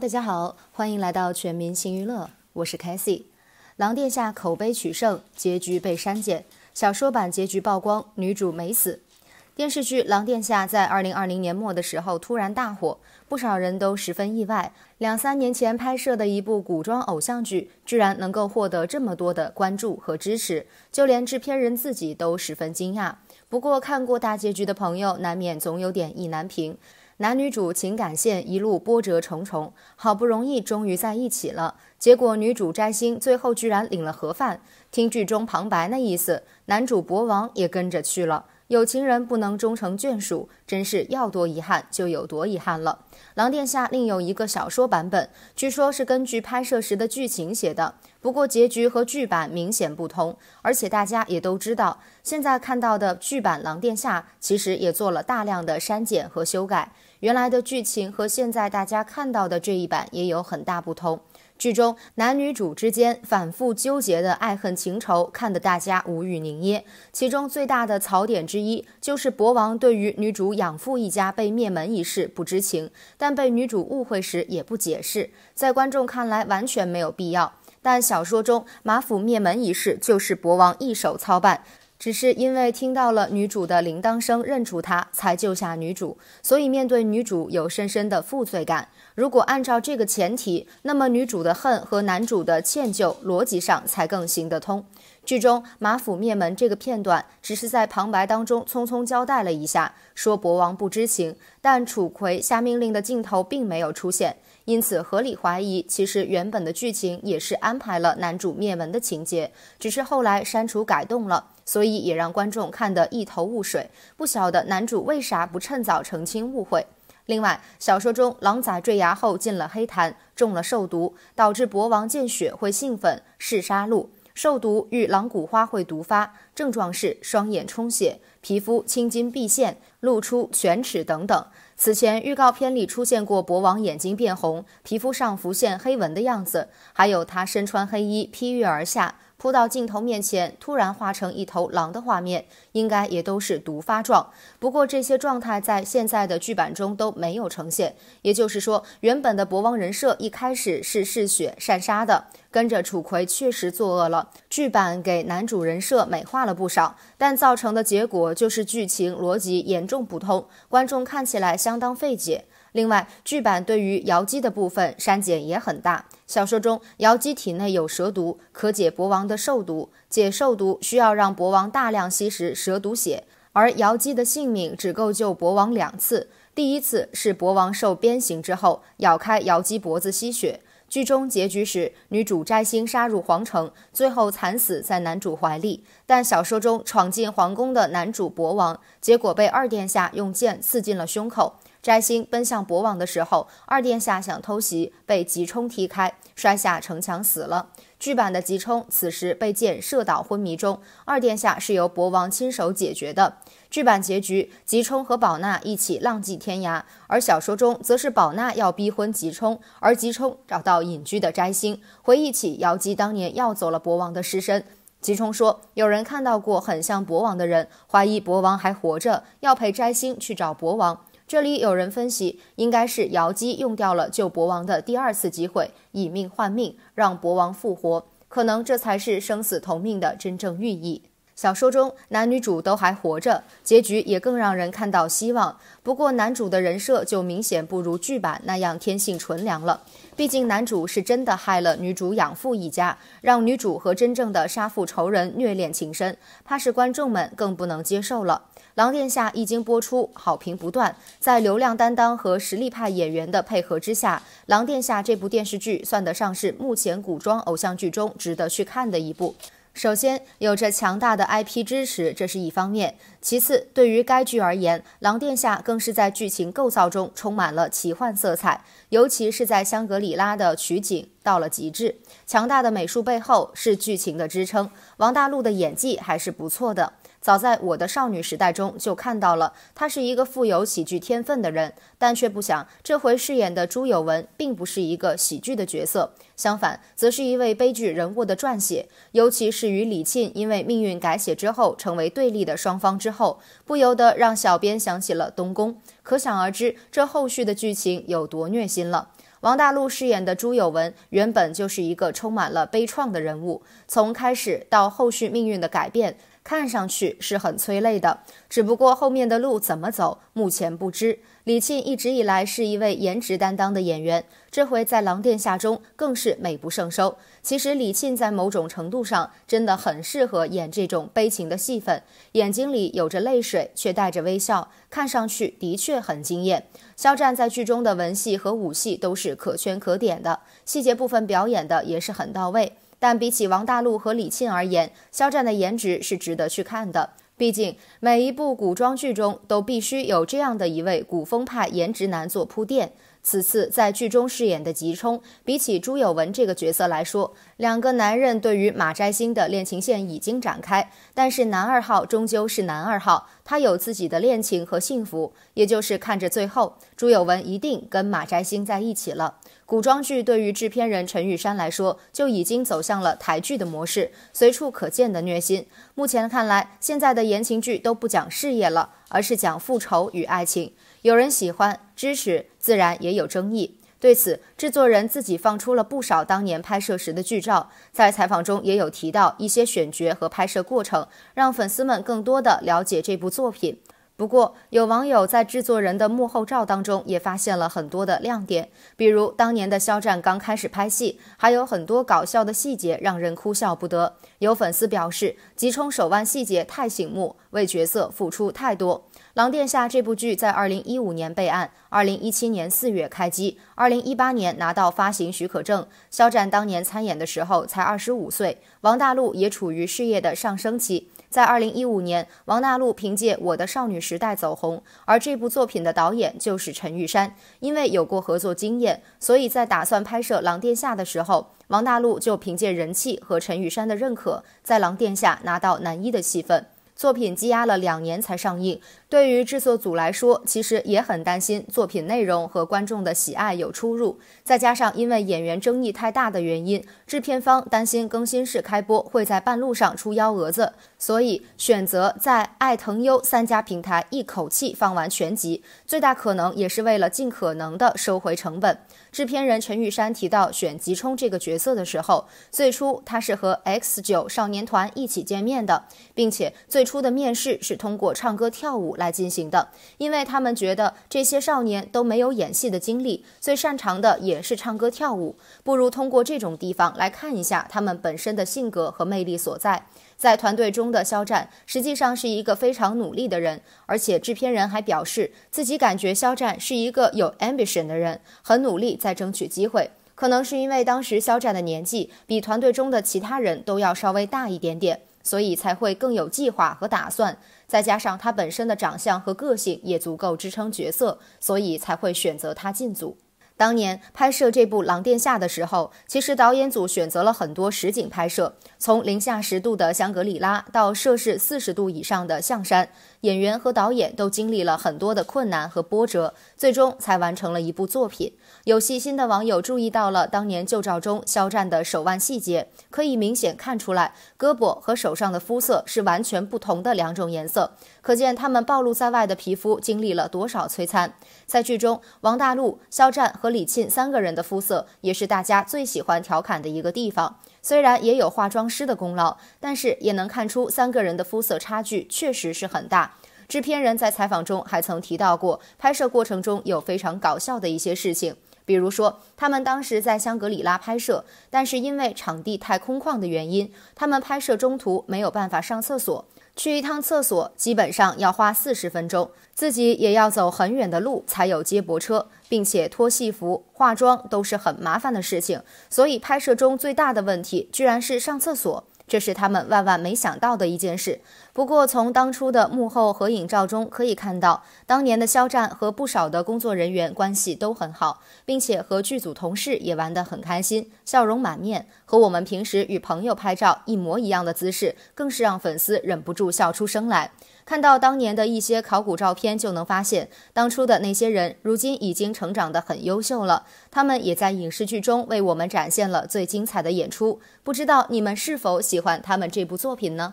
大家好，欢迎来到全民新娱乐，我是 c a s i e 狼殿下》口碑取胜，结局被删减，小说版结局曝光，女主没死。电视剧《狼殿下》在2020年末的时候突然大火，不少人都十分意外。两三年前拍摄的一部古装偶像剧，居然能够获得这么多的关注和支持，就连制片人自己都十分惊讶。不过看过大结局的朋友，难免总有点意难平。男女主情感线一路波折重重，好不容易终于在一起了，结果女主摘星最后居然领了盒饭。听剧中旁白那意思，男主博王也跟着去了。有情人不能终成眷属，真是要多遗憾就有多遗憾了。《狼殿下》另有一个小说版本，据说是根据拍摄时的剧情写的，不过结局和剧版明显不同。而且大家也都知道，现在看到的剧版《狼殿下》其实也做了大量的删减和修改。原来的剧情和现在大家看到的这一版也有很大不同。剧中男女主之间反复纠结的爱恨情仇，看得大家无语凝噎。其中最大的槽点之一就是博王对于女主养父一家被灭门一事不知情，但被女主误会时也不解释，在观众看来完全没有必要。但小说中马府灭门一事就是博王一手操办。只是因为听到了女主的铃铛声，认出她，才救下女主，所以面对女主有深深的负罪感。如果按照这个前提，那么女主的恨和男主的歉疚，逻辑上才更行得通。剧中马府灭门这个片段，只是在旁白当中匆匆交代了一下，说博王不知情，但楚葵下命令的镜头并没有出现。因此，合理怀疑，其实原本的剧情也是安排了男主灭门的情节，只是后来删除改动了，所以也让观众看得一头雾水，不晓得男主为啥不趁早澄清误会。另外，小说中狼崽坠崖后进了黑潭，中了兽毒，导致博王见血会兴奋嗜杀戮，兽毒遇狼骨花会毒发，症状是双眼充血、皮肤青筋毕现、露出犬齿等等。此前预告片里出现过博王眼睛变红、皮肤上浮现黑纹的样子，还有他身穿黑衣披月而下。扑到镜头面前，突然化成一头狼的画面，应该也都是毒发状。不过这些状态在现在的剧版中都没有呈现。也就是说，原本的博王人设一开始是嗜血善杀的，跟着楚葵确实作恶了。剧版给男主人设美化了不少，但造成的结果就是剧情逻辑严重不通，观众看起来相当费解。另外，剧版对于瑶姬的部分删减也很大。小说中，瑶姬体内有蛇毒，可解国王的兽毒。解兽毒需要让国王大量吸食蛇毒血，而瑶姬的性命只够救国王两次。第一次是国王受鞭刑之后，咬开瑶姬脖子吸血。剧中结局时，女主摘星杀入皇城，最后惨死在男主怀里。但小说中，闯进皇宫的男主国王，结果被二殿下用剑刺进了胸口。摘星奔向博王的时候，二殿下想偷袭，被吉冲踢开，摔下城墙死了。剧版的吉冲此时被箭射倒昏迷中，二殿下是由博王亲手解决的。剧版结局，吉冲和宝娜一起浪迹天涯，而小说中则是宝娜要逼婚吉冲，而吉冲找到隐居的摘星，回忆起瑶姬当年要走了博王的尸身。吉冲说，有人看到过很像博王的人，怀疑博王还活着，要陪摘星去找博王。这里有人分析，应该是瑶姬用掉了救国王的第二次机会，以命换命，让国王复活，可能这才是生死同命的真正寓意。小说中男女主都还活着，结局也更让人看到希望。不过男主的人设就明显不如剧版那样天性纯良了，毕竟男主是真的害了女主养父一家，让女主和真正的杀父仇人虐恋情深，怕是观众们更不能接受了。《狼殿下》一经播出，好评不断，在流量担当和实力派演员的配合之下，《狼殿下》这部电视剧算得上是目前古装偶像剧中值得去看的一部。首先，有着强大的 IP 支持，这是一方面。其次，对于该剧而言，《狼殿下》更是在剧情构造中充满了奇幻色彩，尤其是在香格里拉的取景到了极致。强大的美术背后是剧情的支撑，王大陆的演技还是不错的。早在我的少女时代中就看到了，他是一个富有喜剧天分的人，但却不想这回饰演的朱有文并不是一个喜剧的角色，相反，则是一位悲剧人物的撰写。尤其是与李沁因为命运改写之后成为对立的双方之后，不由得让小编想起了东宫，可想而知这后续的剧情有多虐心了。王大陆饰演的朱有文原本就是一个充满了悲怆的人物，从开始到后续命运的改变。看上去是很催泪的，只不过后面的路怎么走，目前不知。李沁一直以来是一位颜值担当的演员，这回在《狼殿下》中更是美不胜收。其实李沁在某种程度上真的很适合演这种悲情的戏份，眼睛里有着泪水，却带着微笑，看上去的确很惊艳。肖战在剧中的文戏和武戏都是可圈可点的，细节部分表演的也是很到位。但比起王大陆和李沁而言，肖战的颜值是值得去看的。毕竟每一部古装剧中都必须有这样的一位古风派颜值男做铺垫。此次在剧中饰演的吉冲，比起朱有文这个角色来说。两个男人对于马摘星的恋情线已经展开，但是男二号终究是男二号，他有自己的恋情和幸福，也就是看着最后朱有文一定跟马摘星在一起了。古装剧对于制片人陈玉珊来说，就已经走向了台剧的模式，随处可见的虐心。目前看来，现在的言情剧都不讲事业了，而是讲复仇与爱情，有人喜欢支持，自然也有争议。对此，制作人自己放出了不少当年拍摄时的剧照，在采访中也有提到一些选角和拍摄过程，让粉丝们更多的了解这部作品。不过，有网友在制作人的幕后照当中也发现了很多的亮点，比如当年的肖战刚开始拍戏，还有很多搞笑的细节让人哭笑不得。有粉丝表示，急冲手腕细节太醒目，为角色付出太多。《狼殿下》这部剧在二零一五年备案，二零一七年四月开机，二零一八年拿到发行许可证。肖战当年参演的时候才二十五岁，王大陆也处于事业的上升期。在二零一五年，王大陆凭借《我的少女时代》走红，而这部作品的导演就是陈玉珊。因为有过合作经验，所以在打算拍摄《狼殿下》的时候，王大陆就凭借人气和陈玉珊的认可，在《狼殿下》拿到男一的戏份。作品积压了两年才上映，对于制作组来说，其实也很担心作品内容和观众的喜爱有出入。再加上因为演员争议太大的原因，制片方担心更新式开播会在半路上出幺蛾子，所以选择在爱腾优三家平台一口气放完全集，最大可能也是为了尽可能的收回成本。制片人陈玉山提到选吉冲这个角色的时候，最初他是和 X 九少年团一起见面的，并且最。初的面试是通过唱歌跳舞来进行的，因为他们觉得这些少年都没有演戏的经历，最擅长的也是唱歌跳舞，不如通过这种地方来看一下他们本身的性格和魅力所在。在团队中的肖战实际上是一个非常努力的人，而且制片人还表示自己感觉肖战是一个有 ambition 的人，很努力在争取机会。可能是因为当时肖战的年纪比团队中的其他人都要稍微大一点点。所以才会更有计划和打算，再加上他本身的长相和个性也足够支撑角色，所以才会选择他进组。当年拍摄这部《狼殿下》的时候，其实导演组选择了很多实景拍摄，从零下十度的香格里拉到摄氏四十度以上的象山，演员和导演都经历了很多的困难和波折，最终才完成了一部作品。有细心的网友注意到了当年旧照中肖战的手腕细节，可以明显看出来胳膊和手上的肤色是完全不同的两种颜色，可见他们暴露在外的皮肤经历了多少摧残。在剧中，王大陆、肖战和和李沁三个人的肤色也是大家最喜欢调侃的一个地方，虽然也有化妆师的功劳，但是也能看出三个人的肤色差距确实是很大。制片人在采访中还曾提到过，拍摄过程中有非常搞笑的一些事情。比如说，他们当时在香格里拉拍摄，但是因为场地太空旷的原因，他们拍摄中途没有办法上厕所，去一趟厕所基本上要花四十分钟，自己也要走很远的路才有接驳车，并且脱戏服、化妆都是很麻烦的事情，所以拍摄中最大的问题居然是上厕所。这是他们万万没想到的一件事。不过，从当初的幕后合影照中可以看到，当年的肖战和不少的工作人员关系都很好，并且和剧组同事也玩得很开心，笑容满面。和我们平时与朋友拍照一模一样的姿势，更是让粉丝忍不住笑出声来。看到当年的一些考古照片，就能发现当初的那些人，如今已经成长得很优秀了。他们也在影视剧中为我们展现了最精彩的演出。不知道你们是否喜欢他们这部作品呢？